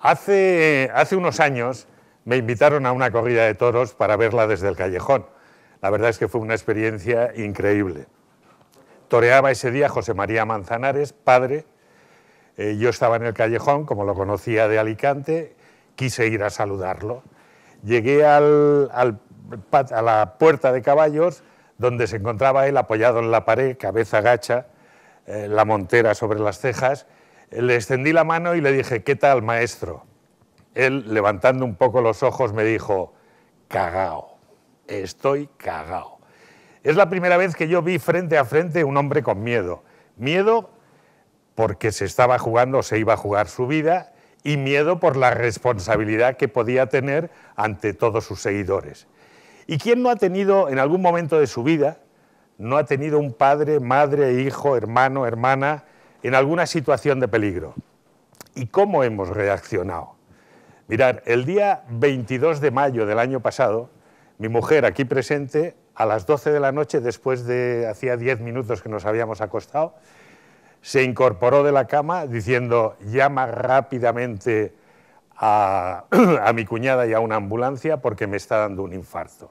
Hace, hace unos años me invitaron a una corrida de toros para verla desde el callejón. La verdad es que fue una experiencia increíble. Toreaba ese día José María Manzanares, padre. Eh, yo estaba en el callejón, como lo conocía de Alicante, quise ir a saludarlo. Llegué a la puerta de caballos, donde se encontraba él apoyado en la pared, cabeza gacha, eh, la montera sobre las cejas, le extendí la mano y le dije, ¿qué tal, maestro? Él, levantando un poco los ojos, me dijo, cagao, estoy cagao. Es la primera vez que yo vi frente a frente un hombre con miedo. Miedo porque se estaba jugando, o se iba a jugar su vida, y miedo por la responsabilidad que podía tener ante todos sus seguidores. ¿Y quién no ha tenido en algún momento de su vida no ha tenido un padre, madre, hijo, hermano, hermana en alguna situación de peligro? ¿Y cómo hemos reaccionado? Mirar, el día 22 de mayo del año pasado, mi mujer aquí presente, a las 12 de la noche, después de hacía 10 minutos que nos habíamos acostado, se incorporó de la cama diciendo, llama rápidamente a, a mi cuñada y a una ambulancia porque me está dando un infarto.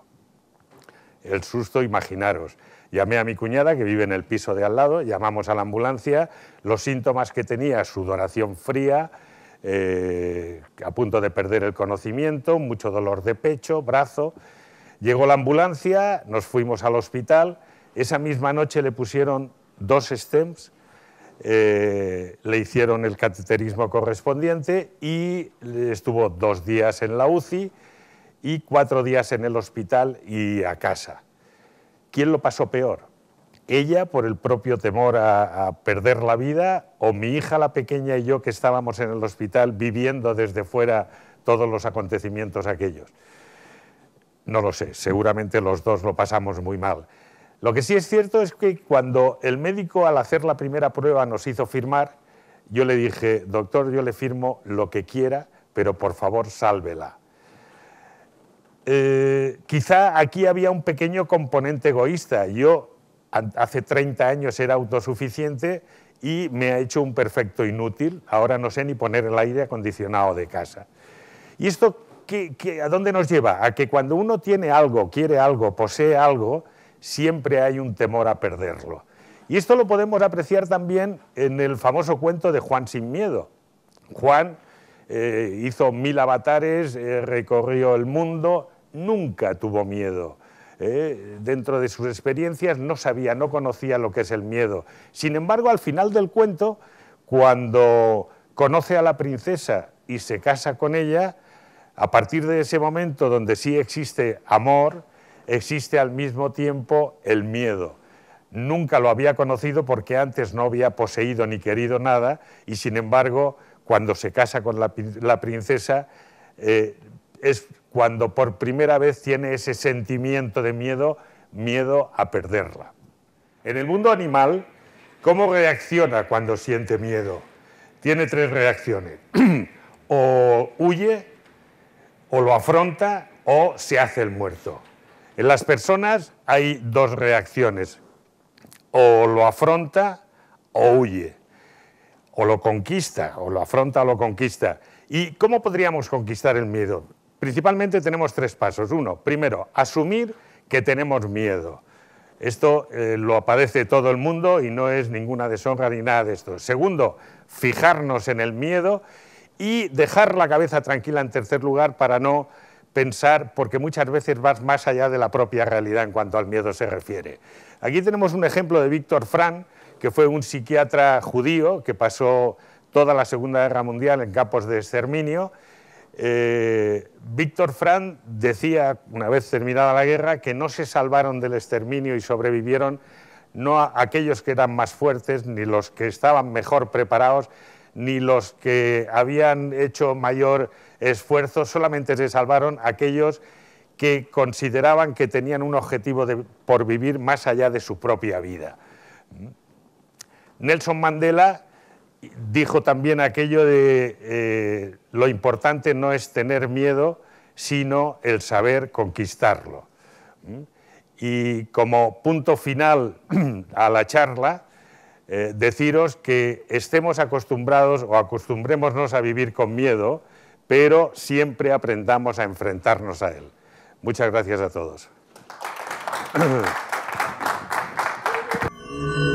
El susto, imaginaros. Llamé a mi cuñada, que vive en el piso de al lado, llamamos a la ambulancia, los síntomas que tenía, sudoración fría, eh, a punto de perder el conocimiento, mucho dolor de pecho, brazo. Llegó la ambulancia, nos fuimos al hospital, esa misma noche le pusieron dos STEMs, eh, le hicieron el cateterismo correspondiente y estuvo dos días en la UCI y cuatro días en el hospital y a casa. ¿quién lo pasó peor? ¿Ella por el propio temor a, perder la vida o mi hija la pequeña y yo que estábamos en el hospital viviendo desde fuera todos los acontecimientos aquellos? No lo sé, seguramente los dos lo pasamos muy mal. Lo que sí es cierto es que cuando el médico al hacer la primera prueba nos hizo firmar, yo le dije, doctor, yo le firmo lo que quiera, pero por favor sálvela. Eh, quizá aquí había un pequeño componente egoísta. Yo hace 30 años era autosuficiente y me ha hecho un perfecto inútil. Ahora no sé ni poner el aire acondicionado de casa. ¿Y esto a dónde nos lleva? A que cuando uno tiene algo, quiere algo, posee algo, siempre hay un temor a perderlo. Y esto lo podemos apreciar también en el famoso cuento de Juan sin miedo. Juan eh, hizo mil avatares, eh, recorrió el mundo, nunca tuvo miedo. ¿eh? dentro de sus experiencias no sabía, no conocía lo que es el miedo. Sin embargo, al final del cuento, cuando conoce a la princesa y se casa con ella, a partir de ese momento donde sí existe amor, existe al mismo tiempo el miedo. Nunca lo había conocido porque antes no había poseído ni querido nada y sin embargo, cuando se casa con la, princesa, eh, es cuando por primera vez tiene ese sentimiento de miedo, miedo a perderla. En el mundo animal, ¿cómo reacciona cuando siente miedo? Tiene tres reacciones. o huye, o lo afronta, o se hace el muerto. En las personas hay dos reacciones. O lo afronta o huye. O lo conquista, o lo afronta o lo conquista. ¿Y cómo podríamos conquistar el miedo? Principalmente tenemos tres pasos. Uno, primero, asumir que tenemos miedo. Esto eh, lo padece todo el mundo y no es ninguna deshonra ni nada de esto. Segundo, fijarnos en el miedo y dejar la cabeza tranquila en tercer lugar para no pensar, porque muchas veces vas más allá de la propia realidad en cuanto al miedo se refiere. Aquí tenemos un ejemplo de Víctor Frank, que fue un psiquiatra judío que pasó toda la Segunda Guerra Mundial en campos de exterminio eh, Víctor Frank decía, una vez terminada la guerra, que no se salvaron del exterminio y sobrevivieron no aquellos que eran más fuertes, ni los que estaban mejor preparados, ni los que habían hecho mayor esfuerzo, solamente se salvaron aquellos que consideraban que tenían un objetivo por vivir más allá de su propia vida. ¿Mm? Nelson Mandela dijo también aquello de eh, lo importante no es tener miedo, sino el saber conquistarlo. ¿Mm? Y como punto final a la charla, eh, deciros que estemos acostumbrados o acostumbrémonos a vivir con miedo, pero siempre aprendamos a enfrentarnos a él. Muchas gracias a todos.